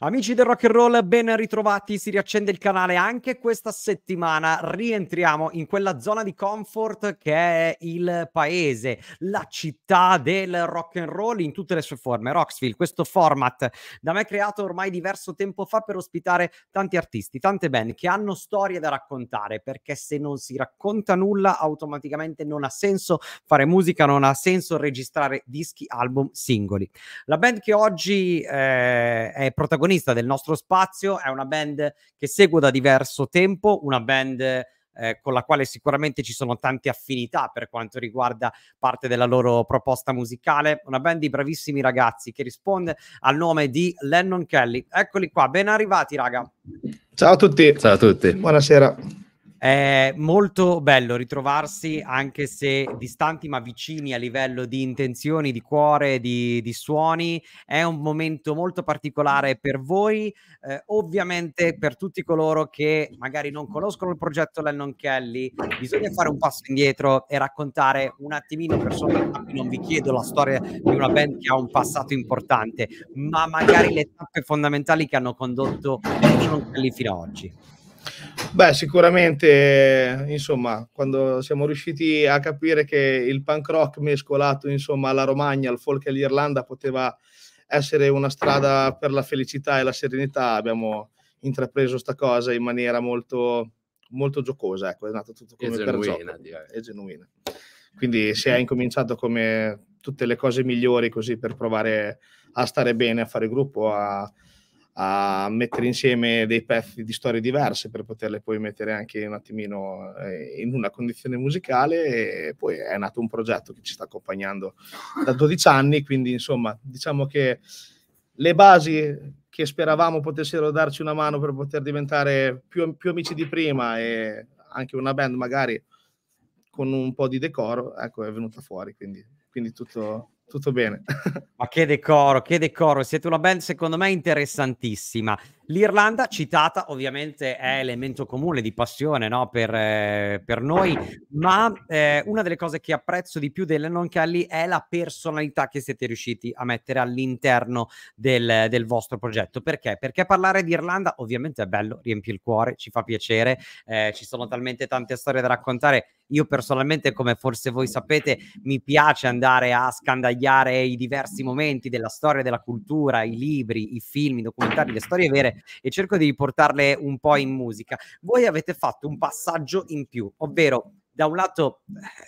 Amici del rock and roll, ben ritrovati, si riaccende il canale anche questa settimana. Rientriamo in quella zona di comfort che è il paese, la città del rock and roll in tutte le sue forme. Roxville, questo format da me creato ormai diverso tempo fa per ospitare tanti artisti, tante band che hanno storie da raccontare, perché se non si racconta nulla automaticamente non ha senso fare musica, non ha senso registrare dischi, album, singoli. La band che oggi eh, è protagonista protagonista del nostro spazio, è una band che seguo da diverso tempo, una band eh, con la quale sicuramente ci sono tante affinità per quanto riguarda parte della loro proposta musicale. Una band di bravissimi ragazzi che risponde al nome di Lennon Kelly. Eccoli qua, ben arrivati, raga. Ciao a tutti. Ciao a tutti. Buonasera. È molto bello ritrovarsi anche se distanti ma vicini a livello di intenzioni, di cuore, di, di suoni. È un momento molto particolare per voi, eh, ovviamente per tutti coloro che magari non conoscono il progetto Lennon Kelly. Bisogna fare un passo indietro e raccontare un attimino persone a non vi chiedo la storia di una band che ha un passato importante, ma magari le tappe fondamentali che hanno condotto Lennon Kelly fino ad oggi. Beh, sicuramente, insomma, quando siamo riusciti a capire che il punk rock mescolato, insomma, alla Romagna, al folk e all'Irlanda poteva essere una strada per la felicità e la serenità, abbiamo intrapreso questa cosa in maniera molto, molto giocosa, ecco, è nato tutto come e per genuina, gioco. È genuina. Quindi si è incominciato come tutte le cose migliori così per provare a stare bene, a fare gruppo, a, a mettere insieme dei pezzi di storie diverse per poterle poi mettere anche un attimino eh, in una condizione musicale e poi è nato un progetto che ci sta accompagnando da 12 anni, quindi insomma diciamo che le basi che speravamo potessero darci una mano per poter diventare più, più amici di prima e anche una band magari con un po' di decoro, ecco è venuta fuori, quindi, quindi tutto, tutto bene. Ma che decoro, che decoro. Siete una band secondo me interessantissima. L'Irlanda, citata, ovviamente è elemento comune di passione no? per, eh, per, noi, ma eh, una delle cose che apprezzo di più delle non Kelly è la personalità che siete riusciti a mettere all'interno del, del, vostro progetto. Perché? Perché parlare di Irlanda ovviamente è bello, riempie il cuore, ci fa piacere, eh, ci sono talmente tante storie da raccontare. Io personalmente, come forse voi sapete, mi piace andare a scandagliare i diversi momenti della storia, della cultura, i libri, i film, i documentari, le storie vere e cerco di portarle un po' in musica. Voi avete fatto un passaggio in più, ovvero da un lato,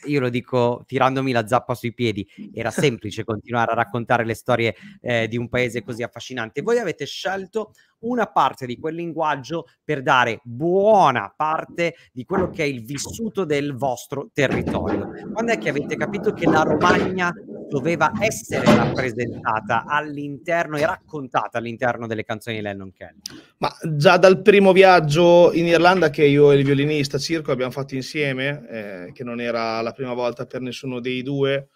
eh, io lo dico tirandomi la zappa sui piedi, era semplice continuare a raccontare le storie eh, di un paese così affascinante. Voi avete scelto una parte di quel linguaggio per dare buona parte di quello che è il vissuto del vostro territorio. Quando è che avete capito che la Romagna doveva essere rappresentata all'interno e raccontata all'interno delle canzoni di Lennon Kelly? Ma già dal primo viaggio in Irlanda che io e il violinista Circo abbiamo fatto insieme, eh, che non era la prima volta per nessuno dei due,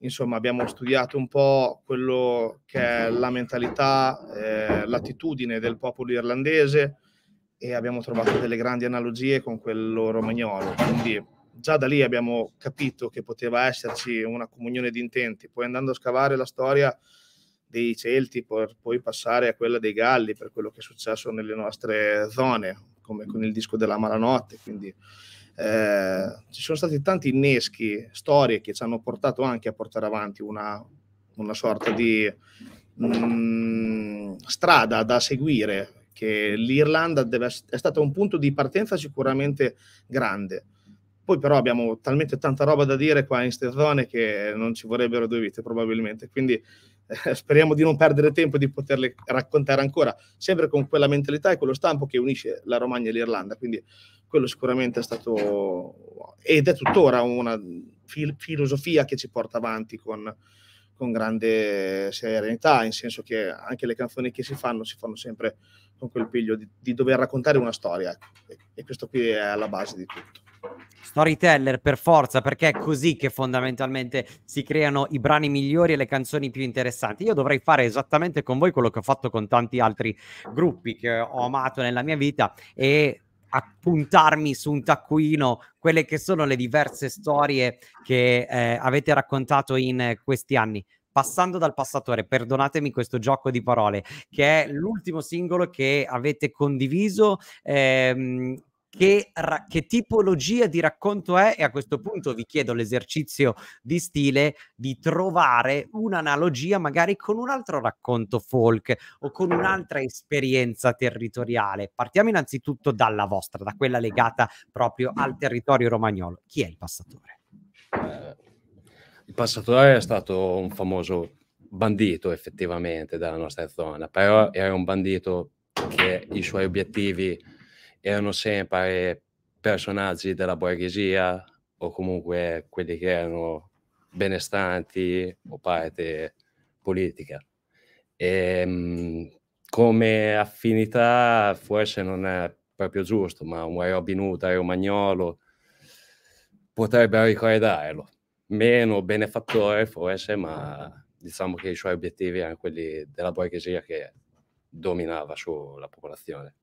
insomma abbiamo studiato un po' quello che è la mentalità, eh, l'attitudine del popolo irlandese e abbiamo trovato delle grandi analogie con quello romagnolo. Quindi già da lì abbiamo capito che poteva esserci una comunione di intenti. Poi andando a scavare la storia dei Celti, per poi passare a quella dei Galli, per quello che è successo nelle nostre zone, come con il disco della Malanotte. Quindi eh, ci sono stati tanti inneschi, storie che ci hanno portato anche a portare avanti una, una sorta di mh, mm, strada da seguire, che l'Irlanda deve, è stata un punto di partenza sicuramente grande. Poi però abbiamo talmente tanta roba da dire qua in queste zone che non ci vorrebbero due vite probabilmente, quindi speriamo di non perdere tempo e di poterle raccontare ancora, sempre con quella mentalità e quello stampo che unisce la Romagna e l'Irlanda. Quindi quello sicuramente è stato ed è tuttora una fil- filosofia che ci porta avanti con, con grande serenità, in senso che anche le canzoni che si fanno si fanno sempre con quel piglio di, di dover raccontare una storia. Ecco. E questo qui è alla base di tutto. Storyteller per forza, perché è così che fondamentalmente si creano i brani migliori e le canzoni più interessanti. Io dovrei fare esattamente con voi quello che ho fatto con tanti altri gruppi che ho amato nella mia vita e appuntarmi su un taccuino quelle che sono le diverse storie che eh, avete raccontato in questi anni passando dal passatore, perdonatemi questo gioco di parole, che è l'ultimo singolo che avete condiviso ehm, che, ra- che, tipologia di racconto è e a questo punto vi chiedo l'esercizio di stile di trovare un'analogia magari con un altro racconto folk o con un'altra esperienza territoriale. Partiamo innanzitutto dalla vostra, da quella legata proprio al territorio romagnolo. Chi è il passatore? Eh, il passatore è stato un famoso bandito effettivamente della nostra zona, però era un bandito che i suoi obiettivi erano sempre personaggi della borghesia o comunque quelli che erano benestanti o parte politica. E, ehm, come affinità forse non è proprio giusto, ma un Robin Hood romagnolo potrebbe ricordarlo. Meno benefattore forse, ma diciamo che i suoi obiettivi erano quelli della borghesia che dominava sulla popolazione.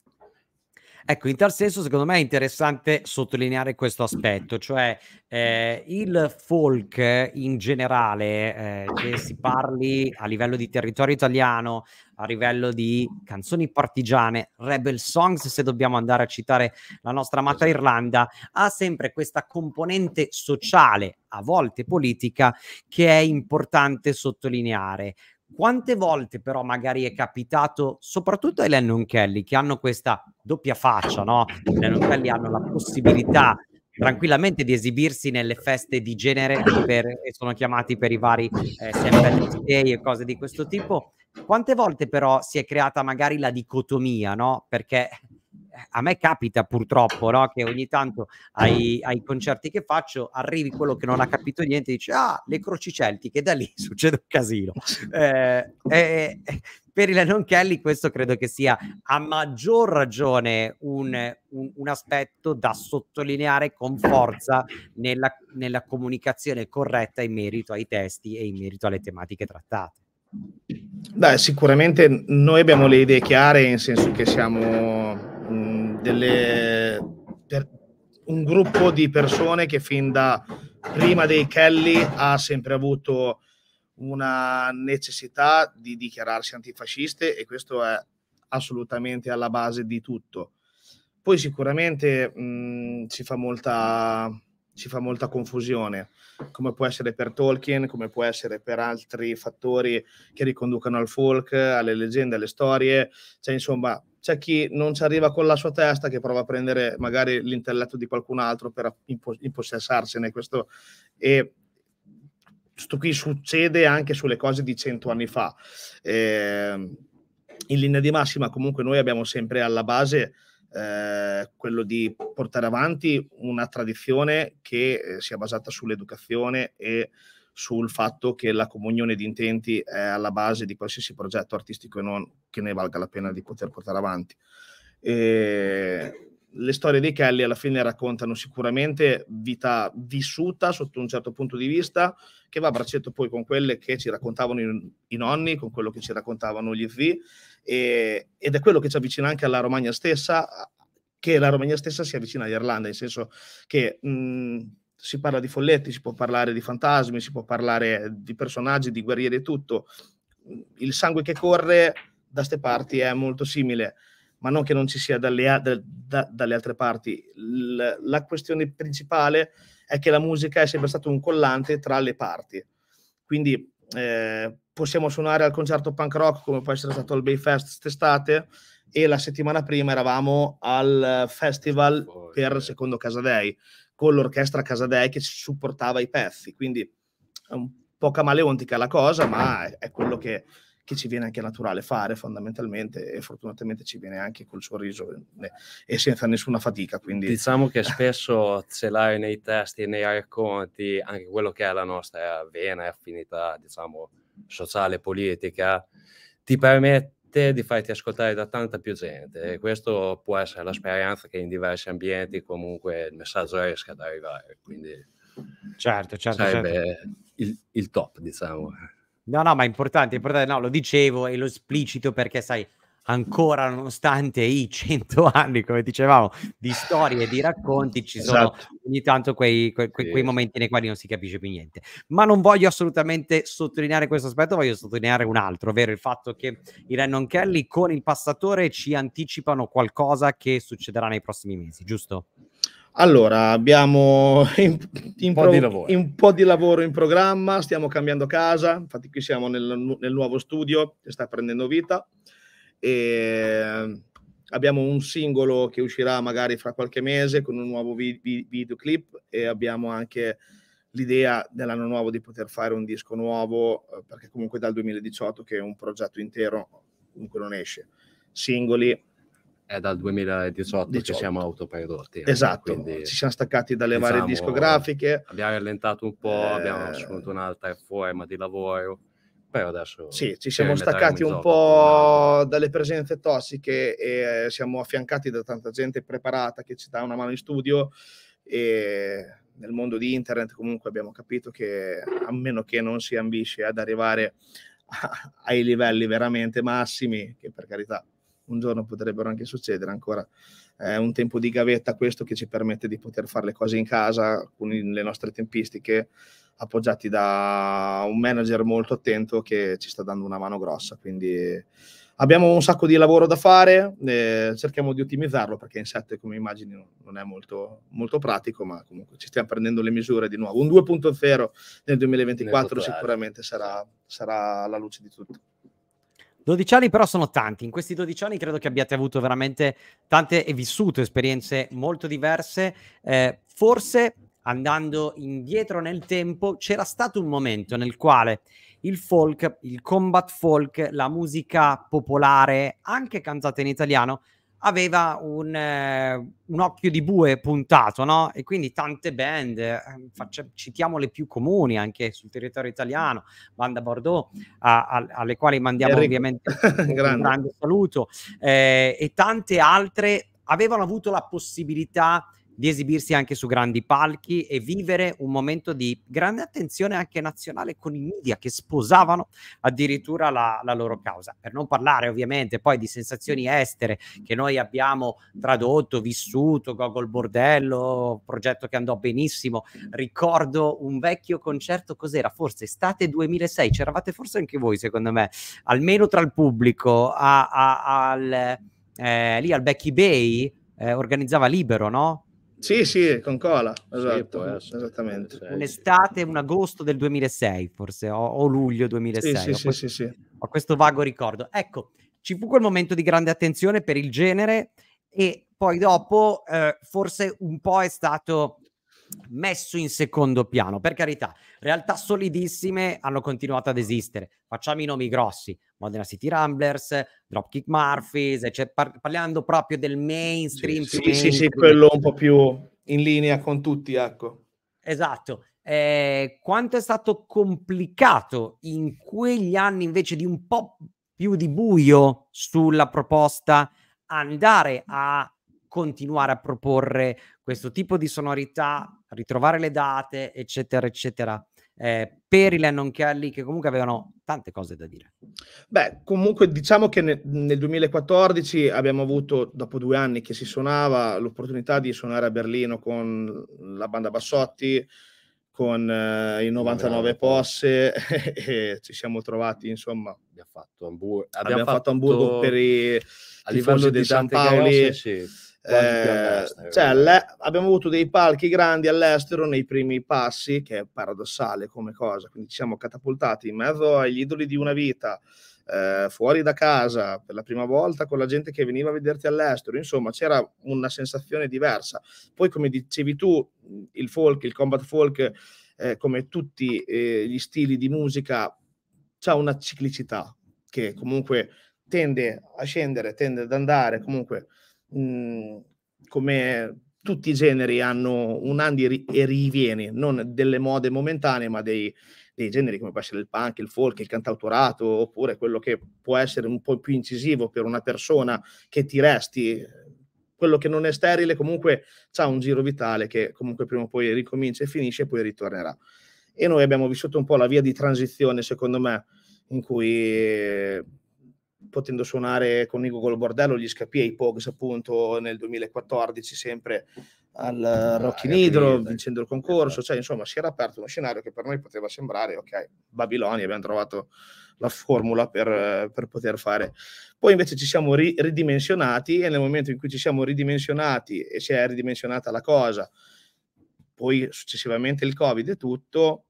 Ecco, in tal senso secondo me è interessante sottolineare questo aspetto, cioè eh, il folk in generale, eh, che si parli a livello di territorio italiano, a livello di canzoni partigiane, rebel songs, se dobbiamo andare a citare la nostra amata esatto. Irlanda, ha sempre questa componente sociale, a volte politica, che è importante sottolineare. Quante volte però magari è capitato, soprattutto ai Lennon Kelly, che hanno questa doppia faccia, no? I Lennon Kelly hanno la possibilità tranquillamente di esibirsi nelle feste di genere per, e sono chiamati per i vari eh, St. Day e cose di questo tipo. Quante volte però si è creata magari la dicotomia, no? Perché a me capita purtroppo no? che ogni tanto ai, ai, concerti che faccio arrivi quello che non ha capito niente e dice ah le croci celtiche da lì succede un casino eh, eh, per il Lennon Kelly questo credo che sia a maggior ragione un, un, un aspetto da sottolineare con forza nella, nella comunicazione corretta in merito ai testi e in merito alle tematiche trattate Beh, sicuramente noi abbiamo le idee chiare, nel senso che siamo Mm, delle, per, un gruppo di persone che fin da prima dei Kelly ha sempre avuto una necessità di dichiararsi antifasciste e questo è assolutamente alla base di tutto. Poi sicuramente mh, mm, si, fa molta, si fa molta confusione, come può essere per Tolkien, come può essere per altri fattori che riconducano al folk, alle leggende, alle storie, cioè insomma c'è chi non ci arriva con la sua testa, che prova a prendere magari l'intelletto di qualcun altro per impossessarsene. Questo e questo qui succede anche sulle cose di cento anni fa. Eh, in linea di massima, comunque, noi abbiamo sempre alla base eh, quello di portare avanti una tradizione che eh, sia basata sull'educazione e sul fatto che la comunione di intenti è alla base di qualsiasi progetto artistico e non che ne valga la pena di poter portare avanti. E le storie dei Kelly alla fine raccontano sicuramente vita vissuta sotto un certo punto di vista, che va a braccetto poi con quelle che ci raccontavano i, i nonni, con quello che ci raccontavano gli zii, ed è quello che ci avvicina anche alla Romagna stessa, che la Romagna stessa si avvicina all'Irlanda, nel senso che mh, si parla di folletti, si può parlare di fantasmi, si può parlare di personaggi, di guerrieri e tutto. Il sangue che corre da ste parti è molto simile, ma non che non ci sia dalle, a- da- dalle altre parti. L- la questione principale è che la musica è sempre stato un collante tra le parti. Quindi eh, possiamo suonare al concerto punk rock come può essere stato al Bayfest quest'estate e la settimana prima eravamo al festival per Secondo Casadei con l'orchestra Casadei che supportava i pezzi, quindi è un po' camaleontica la cosa, ma è, è quello che, che, ci viene anche naturale fare fondamentalmente e fortunatamente ci viene anche col sorriso e senza nessuna fatica. Quindi... Diciamo che spesso ce l'hai nei testi e nei racconti anche quello che è la nostra vena e affinità, diciamo, sociale, e politica, ti permette permette di farti ascoltare da tanta più gente e questo può essere la speranza che in diversi ambienti comunque il messaggio riesca ad arrivare, quindi certo, certo, certo. sarebbe certo. Il, il, top, diciamo. No, no, ma è importante, è importante, no, lo dicevo e lo esplicito perché sai, ancora nonostante i cento anni, come dicevamo, di storie e di racconti, ci sono esatto. ogni tanto quei, que, que, quei, momenti nei quali non si capisce più niente. Ma non voglio assolutamente sottolineare questo aspetto, voglio sottolineare un altro, ovvero il fatto che i Rennon Kelly con il passatore ci anticipano qualcosa che succederà nei prossimi mesi, giusto? Allora, abbiamo in, in po pro, un, po di lavoro in programma, stiamo cambiando casa, infatti qui siamo nel, nel nuovo studio che sta prendendo vita e ehm, abbiamo un singolo che uscirà magari fra qualche mese con un nuovo vi- vi- videoclip e abbiamo anche l'idea dell'anno nuovo di poter fare un disco nuovo eh, perché comunque dal 2018 che è un progetto intero comunque non esce singoli è dal 2018 18. che siamo autoprodotti. Eh, esatto, quindi, ci siamo staccati dalle diciamo, varie discografiche. Abbiamo rallentato un po', eh... abbiamo assunto un'altra forma di lavoro europeo adesso. Sì, ci cioè, siamo staccati un po' dalle presenze tossiche e eh, siamo affiancati da tanta gente preparata che ci dà una mano in studio e nel mondo di internet comunque abbiamo capito che a meno che non si ambisce ad arrivare ai livelli veramente massimi, che per carità un giorno potrebbero anche succedere ancora, è eh, un tempo di gavetta questo che ci permette di poter fare le cose in casa con le nostre tempistiche appoggiati da un manager molto attento che ci sta dando una mano grossa. Quindi abbiamo un sacco di lavoro da fare, eh, cerchiamo di ottimizzarlo perché in 7, come immagini, non è molto, molto, pratico, ma comunque ci stiamo prendendo le misure di nuovo. Un 2.0 nel 2024 sicuramente sarà, sarà la luce di tutto. 12 anni però sono tanti, in questi 12 anni credo che abbiate avuto veramente tante e vissuto esperienze molto diverse, eh, forse andando indietro nel tempo, c'era stato un momento nel quale il folk, il combat folk, la musica popolare, anche cantata in italiano, aveva un, eh, un occhio di bue puntato, no? E quindi tante band, eh, faccia, citiamo le più comuni anche sul territorio italiano, Banda Bordeaux, a, a, alle quali mandiamo Enrico. ovviamente un grande saluto, eh, e tante altre avevano avuto la possibilità di di esibirsi anche su grandi palchi e vivere un momento di grande attenzione anche nazionale con i media che sposavano addirittura la, la, loro causa. Per non parlare ovviamente poi di sensazioni estere che noi abbiamo tradotto, vissuto, Gogol Bordello, progetto che andò benissimo. Ricordo un vecchio concerto, cos'era? Forse estate 2006, c'eravate forse anche voi secondo me, almeno tra il pubblico, a, a, al, eh, lì al Becky Bay. Eh, organizzava Libero, no? Eh, sì, sì, con cola, esatto, sì, esattamente. Un'estate, un agosto del 2006 forse, o, o luglio 2006. Sì, sì, questo, sì, sì. Ho questo vago ricordo. Ecco, ci fu quel momento di grande attenzione per il genere e poi dopo eh, forse un po' è stato messo in secondo piano. Per carità, realtà solidissime hanno continuato ad esistere. Facciamo i nomi grossi, Modena City Ramblers, Dropkick Murphys, cioè par- parlando proprio del mainstream. Sì, sì, mainstream. sì, sì, quello un po' più in linea con tutti, ecco. Esatto. Eh, quanto è stato complicato in quegli anni invece di un po' più di buio sulla proposta andare a continuare a proporre questo tipo di sonorità, ritrovare le date, eccetera, eccetera eh, per i Lennon Kelly che comunque avevano tante cose da dire. Beh, comunque diciamo che ne, nel 2014 abbiamo avuto, dopo due anni che si suonava, l'opportunità di suonare a Berlino con la banda Bassotti, con eh, i 99 oh, posse e ci siamo trovati, insomma... Abbiamo fatto Hamburgo, abbiamo, abbiamo fatto, fatto Hamburgo per i... A di San Paoli, sì, sì eh, cioè, le, abbiamo avuto dei palchi grandi all'estero nei primi passi, che è paradossale come cosa, quindi ci siamo catapultati in mezzo agli idoli di una vita, eh, fuori da casa per la prima volta con la gente che veniva a vederti all'estero, insomma c'era una sensazione diversa. Poi come dicevi tu, il folk, il combat folk, eh, come tutti eh, gli stili di musica, c'è una ciclicità che comunque tende a scendere, tende ad andare comunque Mhmm, come tutti i generi hanno un andi e rivieni, non delle mode momentanee, ma dei, dei generi come può essere il punk, il folk, il cantautorato, oppure quello che può essere un po' più incisivo per una persona che ti resti, quello che non è sterile comunque ha un giro vitale che comunque prima o poi ricomincia e finisce e poi ritornerà. E noi abbiamo vissuto un po' la via di transizione, secondo me, in cui potendo suonare con Nico Golbordello gli Scapie e i Pogs appunto nel 2014 sempre al ah, Rock in Idro vincendo il esatto. concorso, cioè insomma si era aperto uno scenario che per noi poteva sembrare ok, Babilonia, abbiamo trovato la formula per, per poter fare. Poi invece ci siamo ri- ridimensionati e nel momento in cui ci siamo ridimensionati e si è ridimensionata la cosa, poi successivamente il Covid e tutto,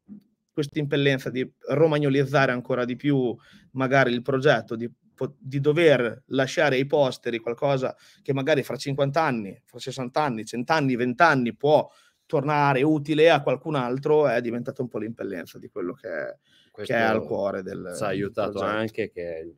questa impellenza di romagnolizzare ancora di più magari il progetto, di di dover lasciare ai posteri qualcosa che magari fra 50 anni, fra 60 anni, 100 anni, 20 anni può tornare utile a qualcun altro è diventata un po' l'impellenza di quello che è, che è al cuore del ci ha aiutato anche che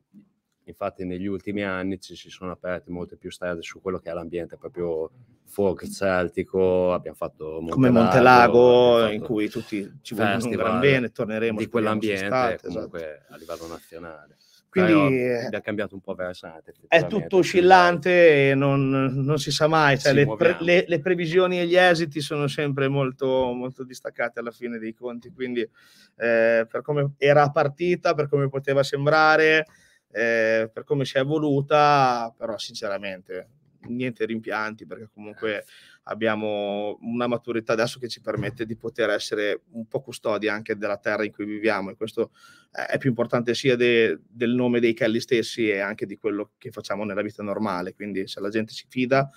infatti negli ultimi anni ci si sono aperte molte più strade su quello che è l'ambiente proprio folk celtico abbiamo fatto Montelago, come Montelago fatto in cui tutti ci vogliono un gran bene torneremo di quell'ambiente estate, comunque esatto. a livello nazionale quindi eh, cambiato un po' versante. È tutto oscillante e non, non si sa mai, cioè, le, pre, le, le, previsioni e gli esiti sono sempre molto, molto distaccati alla fine dei conti, quindi eh, per come era partita, per come poteva sembrare, eh, per come si è evoluta, però sinceramente niente rimpianti perché comunque... Eh abbiamo una maturità adesso che ci permette di poter essere un po' custodi anche della terra in cui viviamo e questo è più importante sia de, del nome dei Kelly stessi e anche di quello che facciamo nella vita normale, quindi se la gente si fida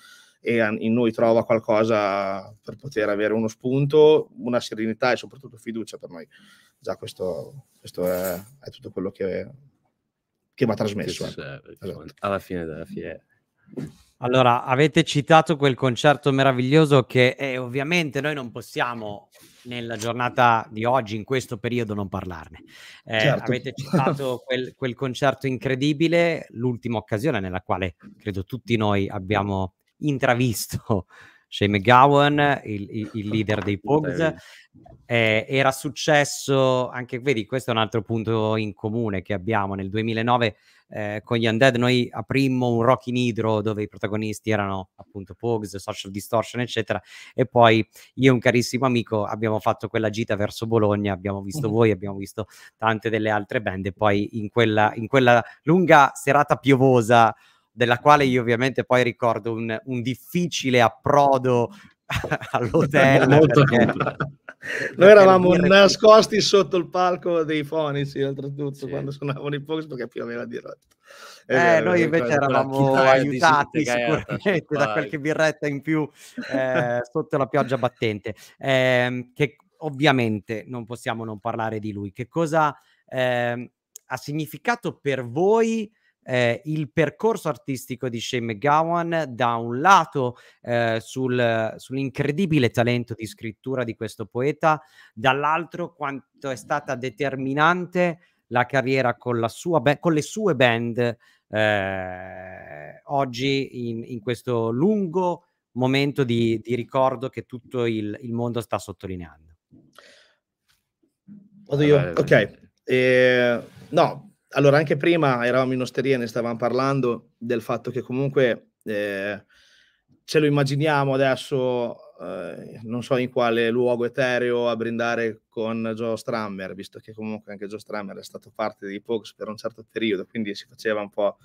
e in noi trova qualcosa per poter avere uno spunto, una serenità e soprattutto fiducia per noi. Già questo, questo è, è, tutto quello che, che va trasmesso. Che serve, ecco. eh, esatto. Alla fine della fiera. Allora, avete citato quel concerto meraviglioso che eh, ovviamente noi non possiamo nella giornata di oggi, in questo periodo, non parlarne. Eh, certo. Avete citato quel, quel, concerto incredibile, l'ultima occasione nella quale credo tutti noi abbiamo intravisto Shane McGowan, il, il, il leader dei Pogs. Eh, era successo anche, vedi, questo è un altro punto in comune che abbiamo nel 2009 eh, con gli Undead noi aprimmo un rock in idro dove i protagonisti erano appunto Pogs, Social Distortion eccetera e poi io e un carissimo amico abbiamo fatto quella gita verso Bologna, abbiamo visto mm-hmm. voi, abbiamo visto tante delle altre band e poi in quella, in quella lunga serata piovosa della quale io ovviamente poi ricordo un, un difficile approdo all'hotel. Molto perché, Noi eravamo nascosti qui. sotto il palco dei fonici, oltretutto, sì. quando suonavano i Pogs perché pioveva di rotto. Eh, eh, noi eh, invece eravamo aiutati sicuramente da qualche birretta in più eh, sotto la pioggia battente, ehm, che ovviamente non possiamo non parlare di lui. Che cosa ehm, ha significato per voi? eh, il percorso artistico di Shane McGowan da un lato eh, sul, sull'incredibile talento di scrittura di questo poeta, dall'altro quanto è stata determinante la carriera con, la sua, con le sue band eh, oggi in, in, questo lungo momento di, di ricordo che tutto il, il, mondo sta sottolineando. Vado io, ah, ok. Eh, no, allora, anche prima eravamo in osteria e ne stavamo parlando del fatto che comunque eh, ce lo immaginiamo adesso, eh, non so in quale luogo etereo, a brindare con Joe Strammer, visto che comunque anche Joe Strammer è stato parte dei Pogs per un certo periodo, quindi si faceva un po'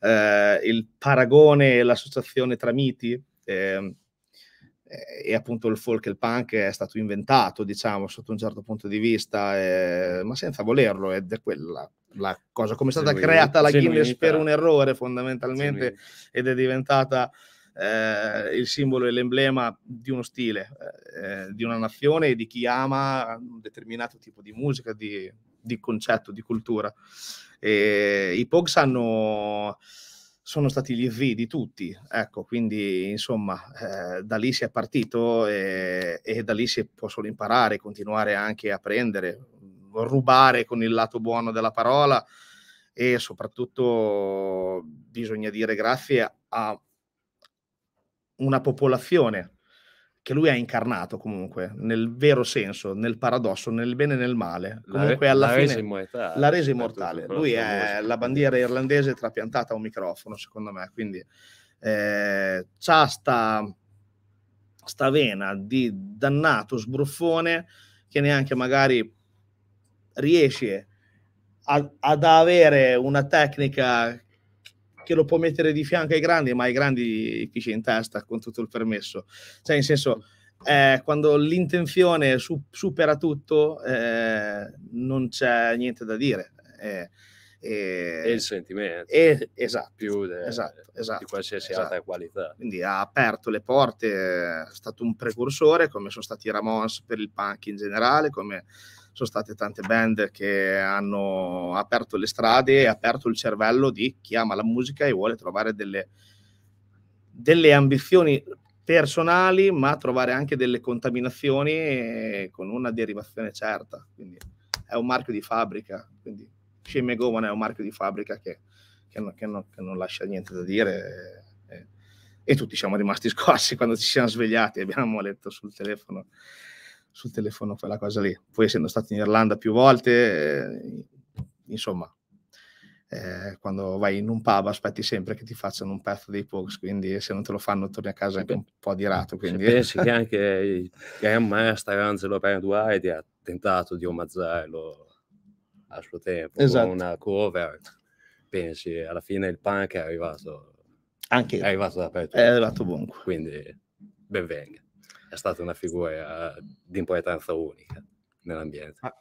eh, il paragone e l'associazione tra miti. Ehm, e appunto il folk e il punk è stato inventato, diciamo, sotto un certo punto di vista, eh, ma senza volerlo, ed è quella la cosa come è stata genuinità, creata la Guinness per un errore fondamentalmente ed è diventata eh, il simbolo e l'emblema di uno stile, eh, di una nazione e di chi ama un determinato tipo di musica, di, di concetto, di cultura. E I Pogs hanno sono stati gli V di tutti, ecco, quindi insomma eh, da lì si è partito e, e da lì si può solo imparare, continuare anche a prendere, rubare con il lato buono della parola e soprattutto bisogna dire grazie a una popolazione che lui ha incarnato comunque nel vero senso, nel paradosso, nel bene e nel male. Comunque la, alla la fine resa l'ha resa certo, immortale. Lui è la bandiera irlandese trapiantata a un microfono, secondo me. Quindi eh, c'ha sta, sta vena di dannato sbruffone che neanche magari riesce a, ad avere una tecnica che lo può mettere di fianco ai grandi, ma ai grandi chi c'è in testa con tutto il permesso. Cioè, in senso, eh, quando l'intenzione su, supera tutto, eh, non c'è niente da dire. Eh, e, il sentimento e, esatto, più de, esatto, esatto, di qualsiasi esatto. altra qualità. Quindi ha aperto le porte, è stato un precursore, come sono stati i Ramons per il punk in generale, come sono state tante band che hanno aperto le strade e aperto il cervello di chi ama la musica e vuole trovare delle, delle ambizioni personali, ma trovare anche delle contaminazioni eh, con una derivazione certa. Quindi è un marchio di fabbrica. Quindi Sceme Govan è un marchio di fabbrica che, che, non, che, non, che non, lascia niente da dire. Eh, e, tutti siamo rimasti scossi quando ci siamo svegliati, abbiamo letto sul telefono sul telefono quella cosa lì. Poi essendo stato in Irlanda più volte, eh, insomma, eh, quando vai in un pub aspetti sempre che ti facciano un pezzo dei Pogs, quindi se non te lo fanno torni a casa anche un po' di rato. Quindi... Se pensi che anche il master Angelo Penduardi ha tentato di omaggiarlo al suo tempo esatto. con una cover, pensi alla fine il punk è arrivato, anche, è arrivato dappertutto. È arrivato ovunque. Quindi benvenga è stata una figura eh, di importanza unica nell'ambiente. Ah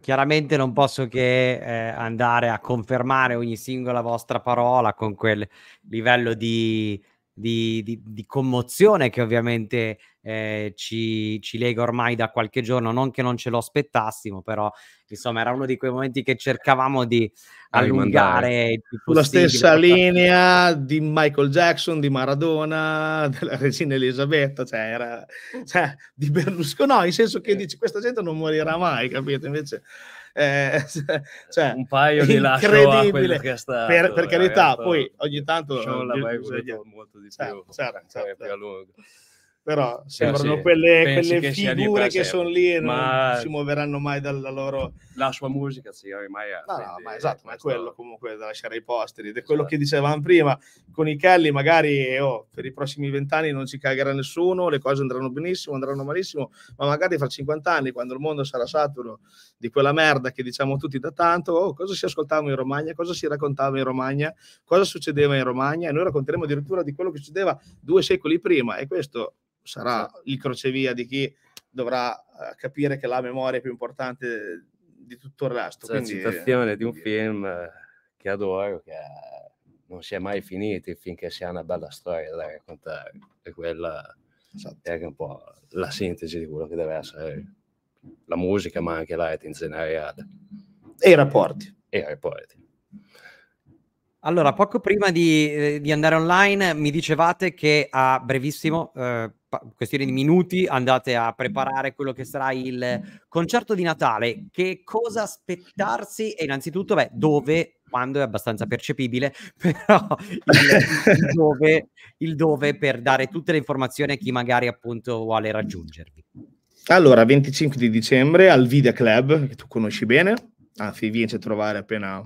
chiaramente non posso che eh, andare a confermare ogni singola vostra parola con quel livello di di, di, di commozione che ovviamente eh, ci, ci, lega ormai da qualche giorno, non che non ce lo aspettassimo, però insomma era uno di quei momenti che cercavamo di allungare la stessa linea di Michael Jackson, di Maradona, della regina Elisabetta, cioè, era, cioè di Berlusconi, no, in senso che eh. questa gente non morirà mai, capito? Invece eh, cioè, un paio di incredibile che è per, per carità, ragazza, poi ogni tanto non la vai molto di certo, più, certo, certo, certo. certo però sembrano sì, quelle, quelle figure che sono lì e ma... non si muoveranno mai dalla loro... La sua musica, sì, ormai è... No, no, ma esatto, ma è quello comunque da lasciare ai posteri. Ed è quello esatto. che dicevamo prima, con i Kelly magari oh, per i prossimi vent'anni non ci cagherà nessuno, le cose andranno benissimo, andranno malissimo, ma magari fra 50 anni, quando il mondo sarà saturo di quella merda che diciamo tutti da tanto, oh, cosa si ascoltava in Romagna, cosa si raccontava in Romagna, cosa succedeva in Romagna, e noi racconteremo addirittura di quello che succedeva due secoli prima, e questo sarà il crocevia di chi dovrà eh, capire che la memoria è più importante di tutto il resto. C'è quindi... La citazione di un film eh, che adoro, che eh, non si è mai finito finché si ha una bella storia da raccontare, e quella esatto. è anche un po' la sintesi di quello che deve essere la musica, ma anche l'arte in generale. E i rapporti. E i rapporti. Allora, poco prima di, di andare online mi dicevate che a brevissimo eh, questione di minuti andate a preparare quello che sarà il concerto di Natale. Che cosa aspettarsi? E innanzitutto, beh, dove, quando è abbastanza percepibile, però il, il, dove, il dove per dare tutte le informazioni a chi magari appunto vuole raggiungervi. Allora, 25 di dicembre al Video Club, che tu conosci bene, anzi vieni a trovare appena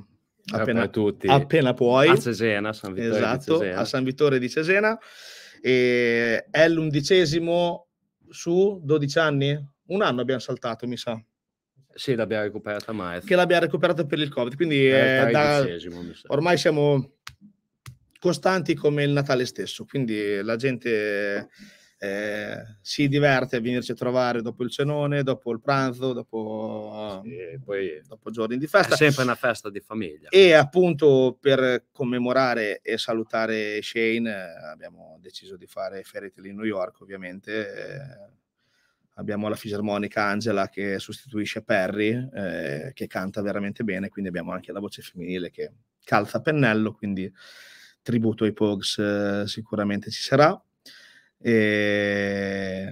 appena, tutti. appena puoi a Cesena, San Vittorio esatto, a San Vittore di Cesena e è l'undicesimo su 12 anni? Un anno abbiamo saltato, mi sa. Sì, l'abbiamo recuperata mai. Che l'abbiamo recuperata per il Covid, quindi eh, eh da, ormai siamo costanti come il Natale stesso, quindi la gente eh, si diverte a venirci a trovare dopo il cenone, dopo il pranzo, dopo, sì, poi, dopo giorni di festa. È sempre una festa di famiglia. E appunto per commemorare e salutare Shane abbiamo deciso di fare Fairytale in New York ovviamente. Eh, abbiamo la fisarmonica Angela che sostituisce Perry, eh, che canta veramente bene, quindi abbiamo anche la voce femminile che calza pennello, quindi tributo ai Pogs eh, sicuramente ci sarà. E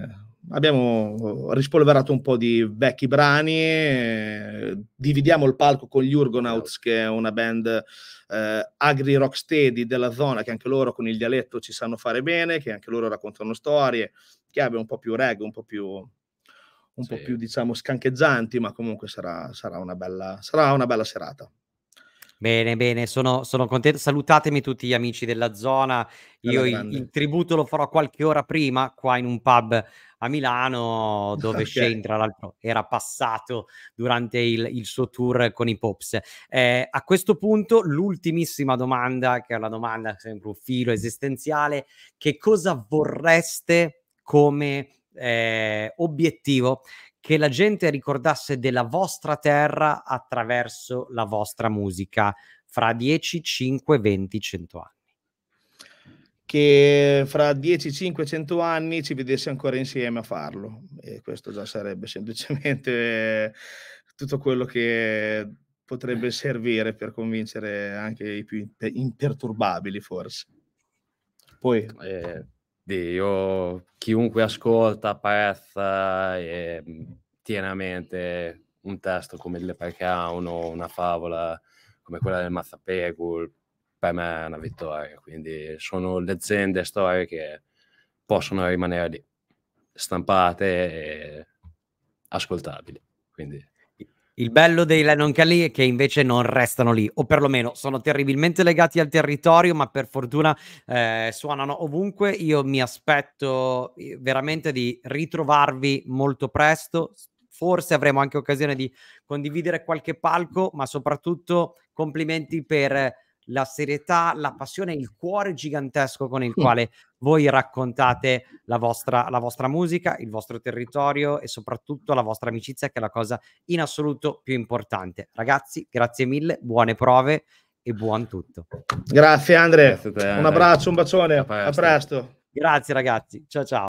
abbiamo rispolverato un po' di vecchi brani, dividiamo il palco con gli Urgonauts, che è una band eh, agri rocksteady della zona, che anche loro con il dialetto ci sanno fare bene, che anche loro raccontano storie, che abbiano un po' più reggae, un po' più, un sì. po più diciamo, scancheggianti, ma comunque sarà, sarà, una bella, sarà una bella serata. Bene, bene, sono, sono, contento. Salutatemi tutti gli amici della zona. Io il, il, tributo lo farò qualche ora prima qua in un pub a Milano dove okay. Shane tra l'altro era passato durante il, il suo tour con i Pops. Eh, a questo punto l'ultimissima domanda, che è una domanda sempre un filo esistenziale, che cosa vorreste come eh, obiettivo che la gente ricordasse della vostra terra attraverso la vostra musica fra 10, 5, 20, 100 anni? Che fra 10, 5, 100 anni ci vedessi ancora insieme a farlo e questo già sarebbe semplicemente tutto quello che potrebbe servire per convincere anche i più imperturbabili forse. Poi eh, io, chiunque ascolta, apprezza e mm, tiene a mente un testo come il Leprechauno, una favola come quella del Mazzapegul, per me è una vittoria. Quindi sono leggende e storie che possono rimanere lì, stampate e ascoltabili. Quindi il bello dei Lennon Kelly è che invece non restano lì, o perlomeno sono terribilmente legati al territorio, ma per fortuna eh, suonano ovunque. Io mi aspetto eh, veramente di ritrovarvi molto presto. Forse avremo anche occasione di condividere qualche palco, ma soprattutto complimenti per la serietà, la passione e il cuore gigantesco con il sì. quale voi raccontate la vostra, la vostra musica, il vostro territorio e soprattutto la vostra amicizia, che è la cosa in assoluto più importante. Ragazzi, grazie mille, buone prove e buon tutto. Grazie Andre, un abbraccio, un bacione, a presto. A presto. Grazie ragazzi, ciao ciao.